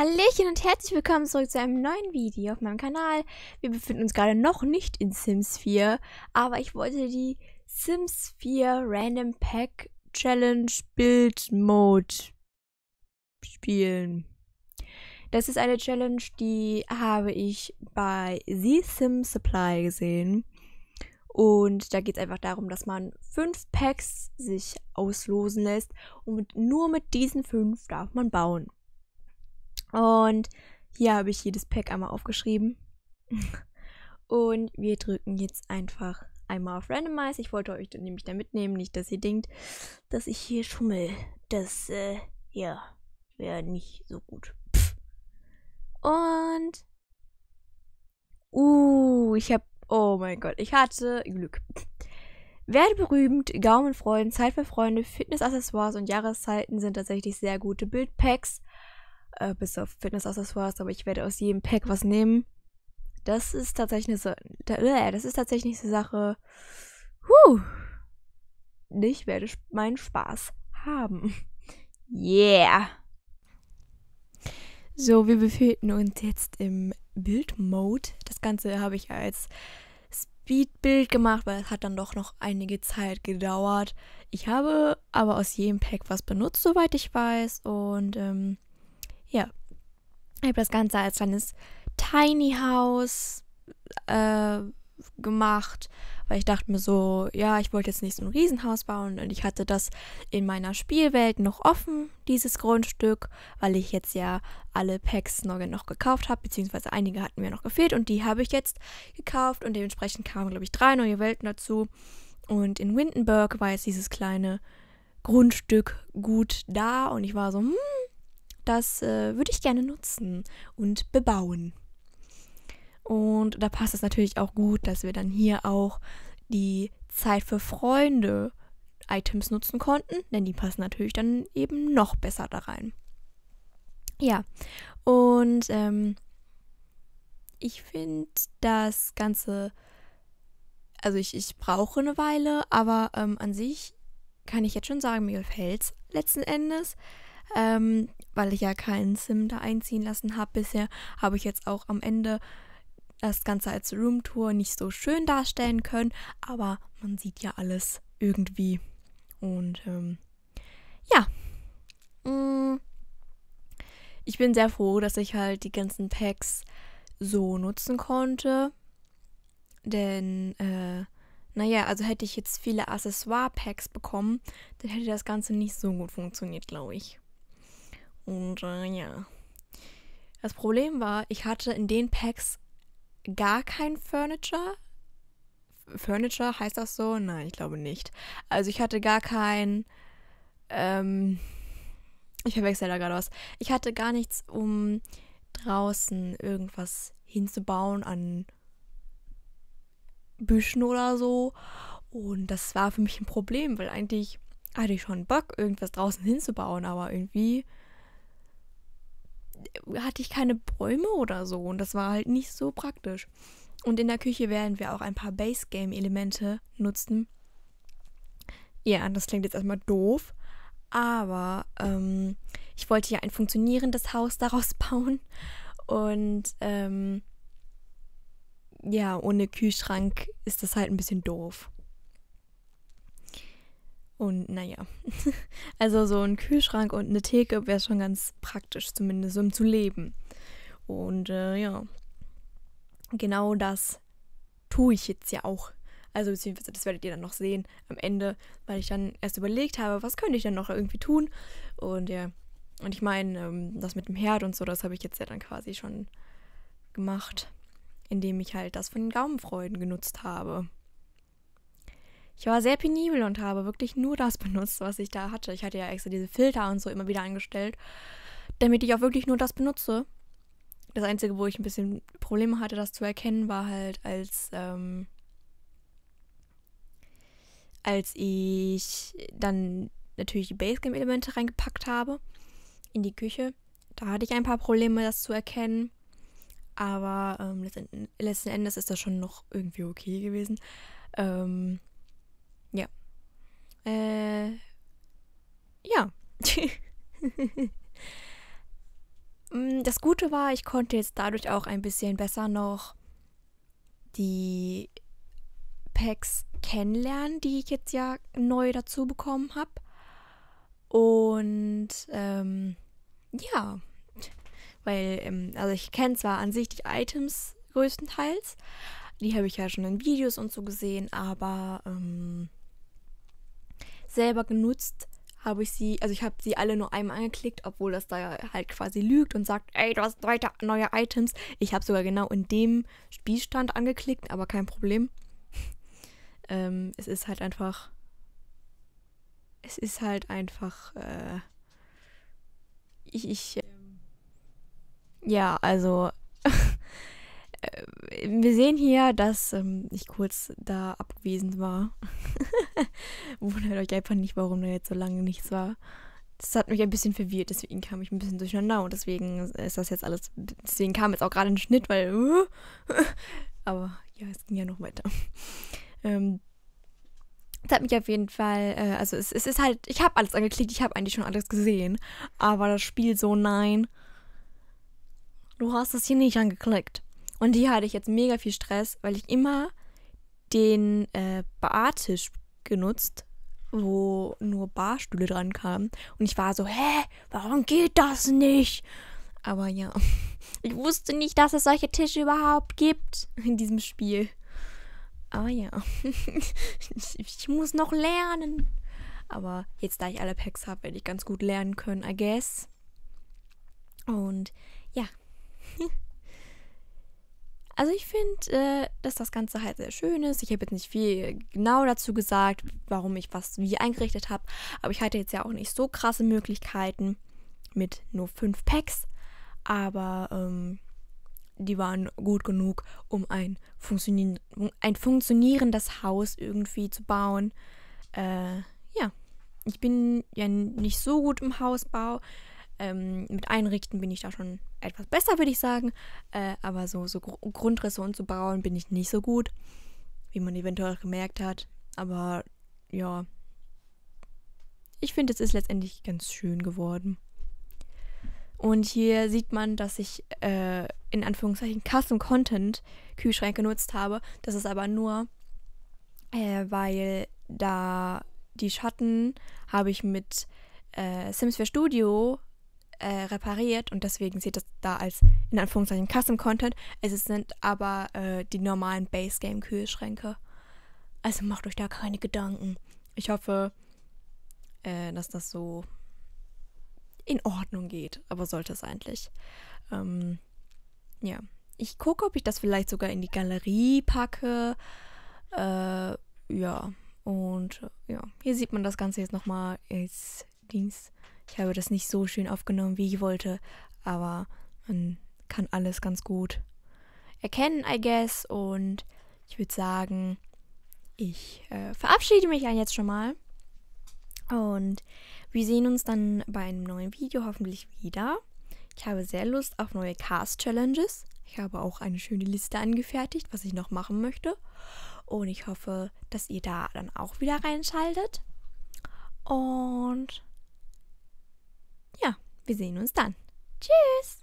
Hallöchen und herzlich willkommen zurück zu einem neuen Video auf meinem Kanal. Wir befinden uns gerade noch nicht in Sims 4, aber ich wollte die Sims 4 Random Pack Challenge Build Mode spielen. Das ist eine Challenge, die habe ich bei The Sim Supply gesehen. Und da geht es einfach darum, dass man fünf Packs sich auslosen lässt und mit, nur mit diesen fünf darf man bauen. Und hier habe ich jedes Pack einmal aufgeschrieben. Und wir drücken jetzt einfach einmal auf Randomize. Ich wollte euch dann nämlich da mitnehmen, nicht, dass ihr denkt, dass ich hier schummel. Das, äh, ja, wäre nicht so gut. Und. Uh, ich habe. Oh mein Gott, ich hatte Glück. Werde berühmt, Gaumenfreuden, Zeit für Freunde, Fitnessaccessoires und Jahreszeiten sind tatsächlich sehr gute Bildpacks äh, bis auf fitness Fitnessaccessoires, aber ich werde aus jedem Pack was nehmen. Das ist tatsächlich eine, äh, das ist tatsächlich eine Sache. Huh. Ich werde meinen Spaß haben. Yeah. So, wir befinden uns jetzt im Bild-Mode. Das Ganze habe ich als Speed-Bild gemacht, weil es hat dann doch noch einige Zeit gedauert. Ich habe aber aus jedem Pack was benutzt, soweit ich weiß. Und ähm, ja. Ich habe das Ganze als kleines Tiny House äh, gemacht, weil ich dachte mir so, ja, ich wollte jetzt nicht so ein Riesenhaus bauen und ich hatte das in meiner Spielwelt noch offen, dieses Grundstück, weil ich jetzt ja alle Packs noch gekauft habe, beziehungsweise einige hatten mir noch gefehlt und die habe ich jetzt gekauft und dementsprechend kamen, glaube ich, drei neue Welten dazu. Und in Windenburg war jetzt dieses kleine Grundstück gut da und ich war so, hm, das äh, würde ich gerne nutzen und bebauen. Und da passt es natürlich auch gut, dass wir dann hier auch die Zeit für Freunde Items nutzen konnten, denn die passen natürlich dann eben noch besser da rein. Ja, und ähm, ich finde das Ganze, also ich, ich brauche eine Weile, aber ähm, an sich kann ich jetzt schon sagen, mir gefällt es letzten Endes ähm, weil ich ja keinen Sim da einziehen lassen habe bisher, habe ich jetzt auch am Ende das Ganze als Roomtour nicht so schön darstellen können, aber man sieht ja alles irgendwie. Und ähm, ja. Mm. Ich bin sehr froh, dass ich halt die ganzen Packs so nutzen konnte. Denn, äh, naja, also hätte ich jetzt viele Accessoire-Packs bekommen, dann hätte das Ganze nicht so gut funktioniert, glaube ich. Und äh, ja. Das Problem war, ich hatte in den Packs gar kein Furniture. Furniture heißt das so? Nein, ich glaube nicht. Also ich hatte gar kein. Ähm, ich verwechsel da gerade was. Ich hatte gar nichts, um draußen irgendwas hinzubauen an Büschen oder so. Und das war für mich ein Problem, weil eigentlich hatte ich schon Bock, irgendwas draußen hinzubauen, aber irgendwie hatte ich keine Bäume oder so und das war halt nicht so praktisch. Und in der Küche, werden wir auch ein paar Base-Game-Elemente nutzen. Ja, das klingt jetzt erstmal doof, aber ähm, ich wollte ja ein funktionierendes Haus daraus bauen und ähm, ja, ohne Kühlschrank ist das halt ein bisschen doof. Und naja, also so ein Kühlschrank und eine Theke wäre schon ganz praktisch, zumindest um zu leben. Und äh, ja, genau das tue ich jetzt ja auch. Also beziehungsweise das werdet ihr dann noch sehen am Ende, weil ich dann erst überlegt habe, was könnte ich dann noch irgendwie tun. Und ja, und ich meine, ähm, das mit dem Herd und so, das habe ich jetzt ja dann quasi schon gemacht, indem ich halt das von den Gaumenfreuden genutzt habe. Ich war sehr penibel und habe wirklich nur das benutzt, was ich da hatte. Ich hatte ja extra diese Filter und so immer wieder angestellt, damit ich auch wirklich nur das benutze. Das Einzige, wo ich ein bisschen Probleme hatte, das zu erkennen, war halt, als, ähm, als ich dann natürlich die Basecamp-Elemente reingepackt habe in die Küche. Da hatte ich ein paar Probleme, das zu erkennen. Aber ähm, letzten Endes ist das schon noch irgendwie okay gewesen. Ähm, äh, ja. Mm, das Gute war, ich konnte jetzt dadurch auch ein bisschen besser noch die Packs kennenlernen, die ich jetzt ja neu dazu bekommen habe. Und ähm, ja, weil, ähm, also ich kenne zwar an sich die Items größtenteils, die habe ich ja schon in Videos und so gesehen, aber ähm, selber genutzt, habe ich sie, also ich habe sie alle nur einmal angeklickt, obwohl das da halt quasi lügt und sagt, ey, du hast weiter neue Items. Ich habe sogar genau in dem Spielstand angeklickt, aber kein Problem. ähm, es ist halt einfach. Es ist halt einfach. Äh, ich. ich äh, ja, also. Äh, wir sehen hier, dass ähm, ich kurz da abwesend war. Wundert euch einfach nicht, warum da jetzt so lange nichts war. Das hat mich ein bisschen verwirrt, deswegen kam ich ein bisschen durcheinander und deswegen ist das jetzt alles. Deswegen kam jetzt auch gerade ein Schnitt, weil. aber ja, es ging ja noch weiter. Ähm, das hat mich auf jeden Fall, äh, also es, es, ist halt, ich habe alles angeklickt, ich habe eigentlich schon alles gesehen, aber das Spiel so, nein, du hast es hier nicht angeklickt. Und hier hatte ich jetzt mega viel Stress, weil ich immer den äh, Bartisch genutzt, wo nur Barstühle dran kamen. Und ich war so, hä, warum geht das nicht? Aber ja, ich wusste nicht, dass es solche Tische überhaupt gibt in diesem Spiel. Aber ja, ich muss noch lernen. Aber jetzt, da ich alle Packs habe, werde ich ganz gut lernen können, I guess. Und ja. Also ich finde, äh, dass das Ganze halt sehr schön ist. Ich habe jetzt nicht viel genau dazu gesagt, warum ich was wie eingerichtet habe. Aber ich hatte jetzt ja auch nicht so krasse Möglichkeiten mit nur fünf Packs. Aber ähm, die waren gut genug, um ein, funktionier ein funktionierendes Haus irgendwie zu bauen. Äh, ja, ich bin ja nicht so gut im Hausbau. Ähm, mit Einrichten bin ich da schon etwas besser, würde ich sagen. Äh, aber so, so Grundrisse und so bauen bin ich nicht so gut, wie man eventuell gemerkt hat. Aber ja, ich finde, es ist letztendlich ganz schön geworden. Und hier sieht man, dass ich äh, in Anführungszeichen Custom Content Kühlschrank genutzt habe. Das ist aber nur, äh, weil da die Schatten habe ich mit äh, Sims 4 Studio äh, repariert und deswegen sieht es da als in Anführungszeichen Custom-Content. Es sind aber äh, die normalen Base-Game-Kühlschränke. Also macht euch da keine Gedanken. Ich hoffe, äh, dass das so in Ordnung geht, aber sollte es eigentlich. Ähm, ja, ich gucke, ob ich das vielleicht sogar in die Galerie packe. Äh, ja, und äh, ja, hier sieht man das Ganze jetzt nochmal als Dienst. Ich habe das nicht so schön aufgenommen, wie ich wollte, aber man kann alles ganz gut erkennen, I guess. Und ich würde sagen, ich äh, verabschiede mich ja jetzt schon mal. Und wir sehen uns dann bei einem neuen Video hoffentlich wieder. Ich habe sehr Lust auf neue Cast-Challenges. Ich habe auch eine schöne Liste angefertigt, was ich noch machen möchte. Und ich hoffe, dass ihr da dann auch wieder reinschaltet. Und wir sehen uns dann. Tschüss!